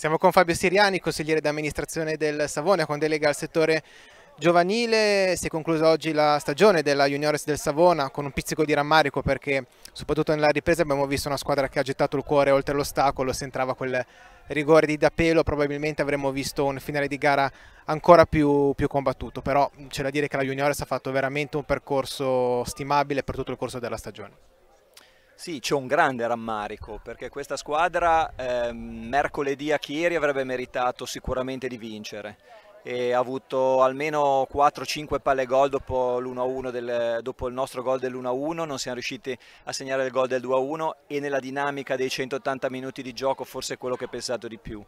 Siamo con Fabio Siriani, consigliere d'amministrazione del Savona con delega al settore giovanile. Si è conclusa oggi la stagione della Juniores del Savona con un pizzico di rammarico perché soprattutto nella ripresa abbiamo visto una squadra che ha gettato il cuore oltre l'ostacolo, se entrava quel rigore di Dapelo probabilmente avremmo visto un finale di gara ancora più, più combattuto, però c'è da dire che la Juniores ha fatto veramente un percorso stimabile per tutto il corso della stagione. Sì, c'è un grande rammarico perché questa squadra eh, mercoledì a Chieri avrebbe meritato sicuramente di vincere e ha avuto almeno 4-5 palle gol dopo, del, dopo, il nostro gol dell'1-1, non siamo riusciti a segnare il gol del 2-1 e nella dinamica dei 180 minuti di gioco forse è quello che ho pensato di più.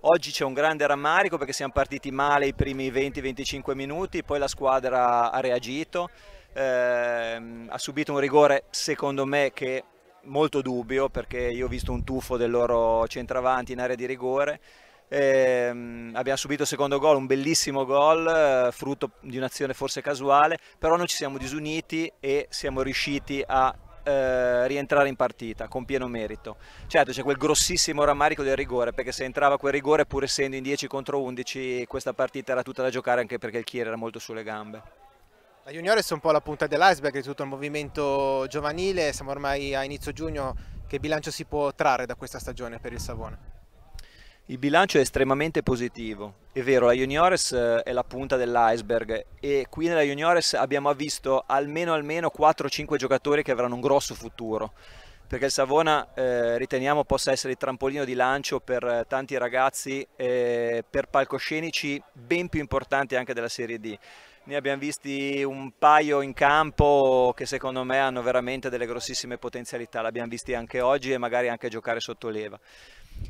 Oggi c'è un grande rammarico perché siamo partiti male i primi 20-25 minuti, poi la squadra ha reagito, ehm, ha subito un rigore secondo me che molto dubbio perché io ho visto un tuffo del loro centravanti in area di rigore. Ehm, abbiamo subito il secondo gol, un bellissimo gol, eh, frutto di un'azione forse casuale, però noi ci siamo disuniti e siamo riusciti a eh, rientrare in partita con pieno merito. Certo c'è quel grossissimo rammarico del rigore perché se entrava quel rigore pur essendo in 10 contro 11 questa partita era tutta da giocare anche perché il Chier era molto sulle gambe. La Juniores è un po' la punta dell'iceberg di tutto il movimento giovanile, siamo ormai a inizio giugno, che bilancio si può trarre da questa stagione per il Savone? Il bilancio è estremamente positivo, è vero la Juniores eh, è la punta dell'iceberg e qui nella Juniores abbiamo visto almeno, almeno 4-5 giocatori che avranno un grosso futuro perché il Savona eh, riteniamo possa essere il trampolino di lancio per eh, tanti ragazzi, eh, per palcoscenici ben più importanti anche della Serie D. Ne abbiamo visti un paio in campo che secondo me hanno veramente delle grossissime potenzialità, l'abbiamo visti anche oggi e magari anche giocare sotto leva.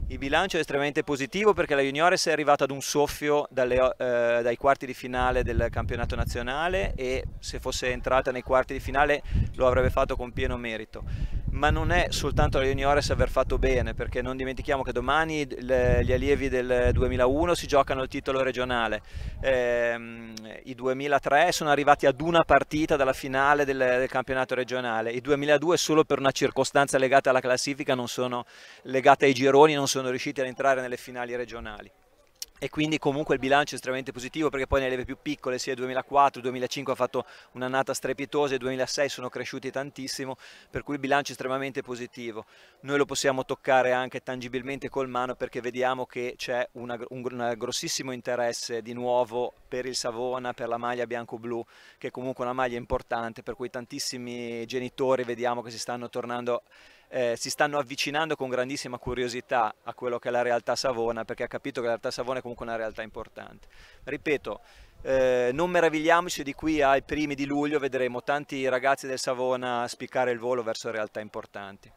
Il bilancio è estremamente positivo perché la Juniores è arrivata ad un soffio dalle, eh, dai quarti di finale del campionato nazionale e se fosse entrata nei quarti di finale lo avrebbe fatto con pieno merito ma non è soltanto la Juniores aver fatto bene, perché non dimentichiamo che domani le, gli allievi del 2001 si giocano il titolo regionale, eh, i 2003 sono arrivati ad una partita dalla finale del, del, campionato regionale, i 2002 solo per una circostanza legata alla classifica, non sono legata ai gironi, non sono riusciti ad entrare nelle finali regionali e quindi comunque il bilancio è estremamente positivo perché poi nelle leve più piccole sia 2004-2005 ha fatto un'annata strepitosa e 2006 sono cresciuti tantissimo per cui il bilancio è estremamente positivo noi lo possiamo toccare anche tangibilmente col mano perché vediamo che c'è un, un, grossissimo interesse di nuovo per il Savona per la maglia bianco-blu che è comunque una maglia importante per cui tantissimi genitori vediamo che si stanno tornando eh, si stanno avvicinando con grandissima curiosità a quello che è la realtà Savona perché ha capito che la realtà Savona è comunque una realtà importante. Ripeto, eh, non meravigliamoci di qui ai primi di luglio vedremo tanti ragazzi del Savona spiccare il volo verso realtà importanti.